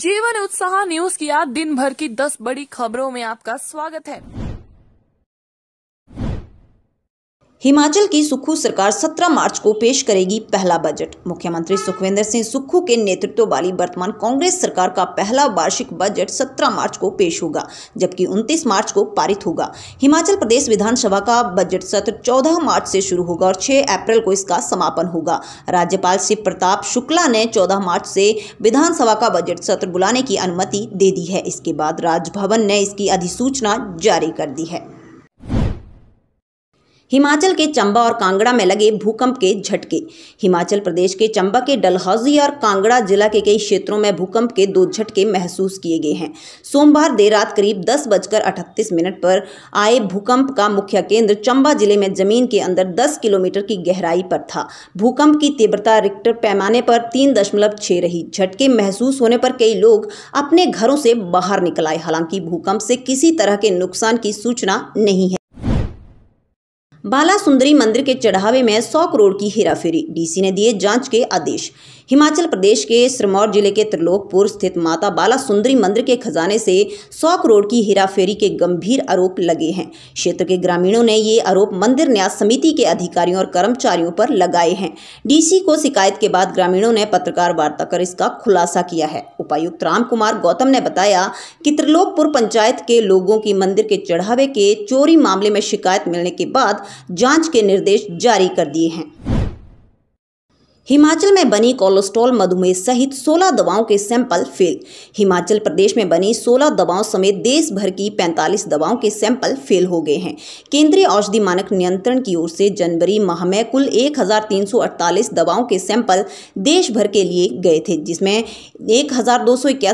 जीवन उत्साह न्यूज की आज दिन भर की दस बड़ी खबरों में आपका स्वागत है हिमाचल की सुक्खू सरकार 17 मार्च को पेश करेगी पहला बजट मुख्यमंत्री सुखविंदर सिंह सुक्खू के नेतृत्व वाली वर्तमान कांग्रेस सरकार का पहला वार्षिक बजट 17 मार्च को पेश होगा जबकि 29 मार्च को पारित होगा हिमाचल प्रदेश विधानसभा का बजट सत्र 14 मार्च से शुरू होगा और 6 अप्रैल को इसका समापन होगा राज्यपाल शिव प्रताप शुक्ला ने चौदह मार्च से विधानसभा का बजट सत्र बुलाने की अनुमति दे दी है इसके बाद राजभवन ने इसकी अधिसूचना जारी कर दी है हिमाचल के चंबा और कांगड़ा में लगे भूकंप के झटके हिमाचल प्रदेश के चंबा के डलहौजी और कांगड़ा जिला के कई क्षेत्रों में भूकंप के दो झटके महसूस किए गए हैं सोमवार देर रात करीब दस बजकर अठतीस मिनट पर आए भूकंप का मुख्य केंद्र चंबा जिले में जमीन के अंदर दस किलोमीटर की गहराई पर था भूकंप की तीव्रता रिक्टर पैमाने पर तीन दशमलव रही झटके महसूस होने पर कई लोग अपने घरों से बाहर निकल आए हालांकि भूकंप से किसी तरह के नुकसान की सूचना नहीं है बाला सुंदरी मंदिर के चढ़ावे में 100 करोड़ की हेराफेरी डीसी ने दिए जांच के आदेश हिमाचल प्रदेश के सिरमौर जिले के त्रिलोकपुर स्थित माता बाला सुंदरी मंदिर के खजाने से 100 करोड़ की हेराफेरी के गंभीर आरोप लगे हैं क्षेत्र के ग्रामीणों ने ये आरोप मंदिर न्यास समिति के अधिकारियों और कर्मचारियों पर लगाए हैं डीसी को शिकायत के बाद ग्रामीणों ने पत्रकार वार्ता कर इसका खुलासा किया है उपायुक्त राम कुमार गौतम ने बताया कि त्रिलोकपुर पंचायत के लोगों की मंदिर के चढ़ावे के चोरी मामले में शिकायत मिलने के बाद जांच के निर्देश जारी कर दिए हैं हिमाचल में बनी कोलेस्ट्रॉल मधुमेह सहित 16 दवाओं के सैंपल फेल हिमाचल प्रदेश में बनी 16 दवाओं समेत देश भर की 45 दवाओं के सैंपल फेल हो गए हैं केंद्रीय औषधि मानक नियंत्रण की ओर से जनवरी माह में कुल 1348 दवाओं के सैंपल देश भर के लिए गए थे जिसमें एक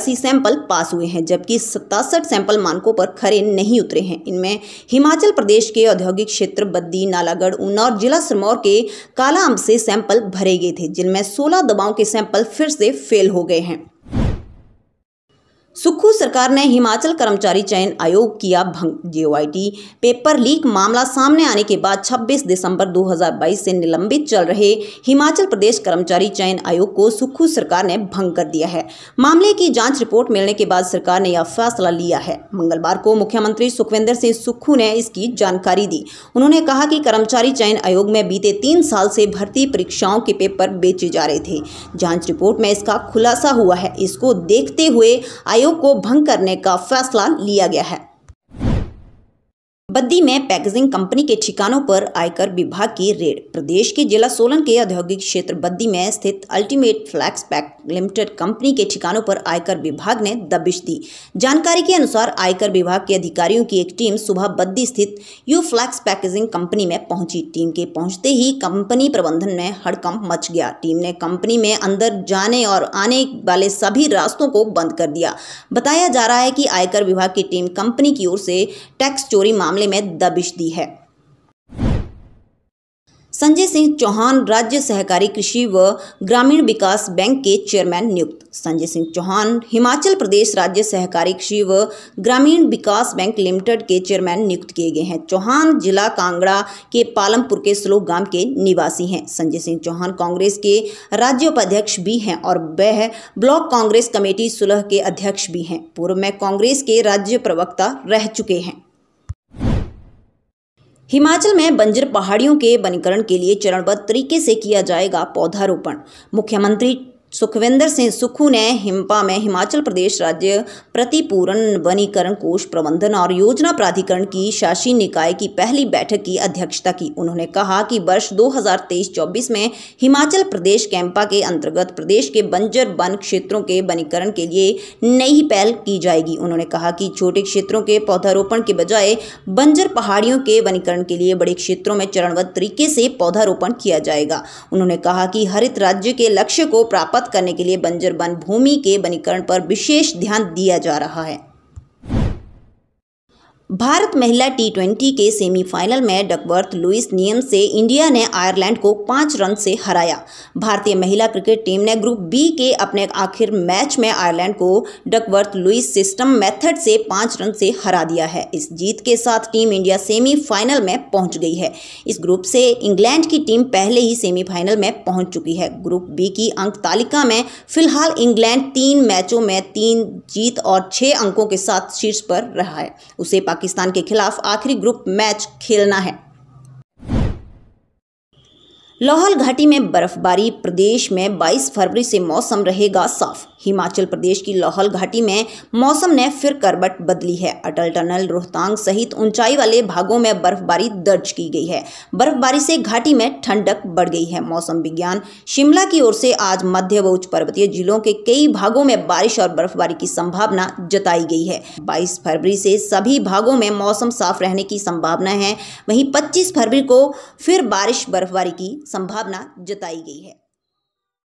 सैंपल पास हुए हैं जबकि सतासठ सैंपल मानकों पर खरे नहीं उतरे हैं इनमें हिमाचल प्रदेश के औद्योगिक क्षेत्र बद्दी नालागढ़ ऊना और जिला सिरमौर के कालाअम्ब से सैंपल भरे गए थे जिनमें सोलह दवाओं के सैंपल फिर से फेल हो गए हैं सुक्खू सरकार ने हिमाचल कर्मचारी चयन आयोग किया भंग जेओआईटी पेपर लीक मामला सामने आने के बाद 26 दिसंबर 2022 से निलंबित चल रहे हिमाचल प्रदेश कर्मचारी चयन आयोग को सुक्खू सरकार ने भंग कर दिया है मामले की जांच रिपोर्ट मिलने के बाद सरकार ने यह फैसला लिया है मंगलवार को मुख्यमंत्री सुखविंदर सिंह सुक्खू ने इसकी जानकारी दी उन्होंने कहा कि कर्मचारी चयन आयोग में बीते तीन साल से भर्ती परीक्षाओं के पेपर बेचे जा रहे थे जांच रिपोर्ट में इसका खुलासा हुआ है इसको देखते हुए आयोग आयोग को भंग करने का फैसला लिया गया है बद्दी में पैकेजिंग कंपनी के ठिकानों पर आयकर विभाग की रेड प्रदेश के जिला सोलन के औद्योगिक क्षेत्र बद्दी में स्थित Ultimate Flex Pack Limited company के ठिकानों पर आयकर विभाग ने दबिश दी जानकारी के अनुसार आयकर विभाग के अधिकारियों की एक टीम सुबह बद्दी स्थित यू फ्लैक्स पैकेजिंग कंपनी में पहुंची टीम के पहुंचते ही कंपनी प्रबंधन में हड़कंप मच गया टीम ने कंपनी में अंदर जाने और आने वाले सभी रास्तों को बंद कर दिया बताया जा रहा है कि आयकर विभाग की टीम कंपनी की ओर से टैक्स चोरी मामले में दबिश दी है संजय सिंह चौहान राज्य सहकारी कृषि व ग्रामीण विकास बैंक के चेयरमैन नियुक्त संजय सिंह चौहान हिमाचल प्रदेश राज्य सहकारी कृषि व ग्रामीण विकास बैंक लिमिटेड के चेयरमैन नियुक्त किए गए हैं चौहान जिला कांगड़ा के पालमपुर के स्लोक गांव के निवासी हैं संजय सिंह चौहान कांग्रेस के राज्य उपाध्यक्ष भी हैं और वह ब्लॉक कांग्रेस कमेटी सुलह के अध्यक्ष भी हैं पूर्व में कांग्रेस के राज्य प्रवक्ता रह चुके हैं हिमाचल में बंजर पहाड़ियों के वनीकरण के लिए चरणबद्ध तरीके से किया जाएगा पौधारोपण मुख्यमंत्री सुखविंदर सिंह सुखू ने हिम्पा में हिमाचल प्रदेश राज्य प्रतिपूरण वनीकरण कोष प्रबंधन और योजना प्राधिकरण की शासी निकाय की पहली बैठक की अध्यक्षता की उन्होंने कहा कि वर्ष 2023-24 में हिमाचल प्रदेश कैंपा के अंतर्गत प्रदेश के बंजर वन क्षेत्रों के वनीकरण के लिए नई पहल की जाएगी उन्होंने कहा कि छोटे क्षेत्रों के पौधारोपण के बजाय बंजर पहाड़ियों के वनीकरण के लिए बड़े क्षेत्रों में चरणबद्ध तरीके से पौधारोपण किया जाएगा उन्होंने कहा कि हरित राज्य के लक्ष्य को प्राप्त खपत करने के लिए बंजर वन भूमि के वनीकरण पर विशेष ध्यान दिया जा रहा है भारत महिला टी ट्वेंटी के सेमीफाइनल में डकवर्थ लुइस नियम से इंडिया ने आयरलैंड को पाँच रन से हराया भारतीय महिला क्रिकेट टीम ने ग्रुप बी के अपने आखिर मैच में आयरलैंड को डकवर्थ लुइस सिस्टम मेथड से पाँच रन से हरा दिया है इस जीत के साथ टीम इंडिया सेमीफाइनल में पहुंच गई है इस ग्रुप से इंग्लैंड की टीम पहले ही सेमीफाइनल में पहुँच चुकी है ग्रुप बी की अंक तालिका में फिलहाल इंग्लैंड तीन मैचों में तीन जीत और छः अंकों के साथ शीर्ष पर रहा है उसे पाकिस्तान के खिलाफ आखिरी ग्रुप मैच खेलना है लाहौल घाटी में बर्फबारी प्रदेश में 22 फरवरी से मौसम रहेगा साफ हिमाचल प्रदेश की लाहौल घाटी में मौसम ने फिर करबट बदली है अटल टनल रोहतांग सहित ऊंचाई वाले भागों में बर्फबारी दर्ज की गई है बर्फबारी से घाटी में ठंडक बढ़ गई है मौसम विज्ञान शिमला की ओर से आज मध्य व उच्च पर्वतीय जिलों के कई भागों में बारिश और बर्फबारी की संभावना जताई गई है बाईस फरवरी से सभी भागों में मौसम साफ रहने की संभावना है वहीं पच्चीस फरवरी को फिर बारिश बर्फबारी की संभावना जताई गई है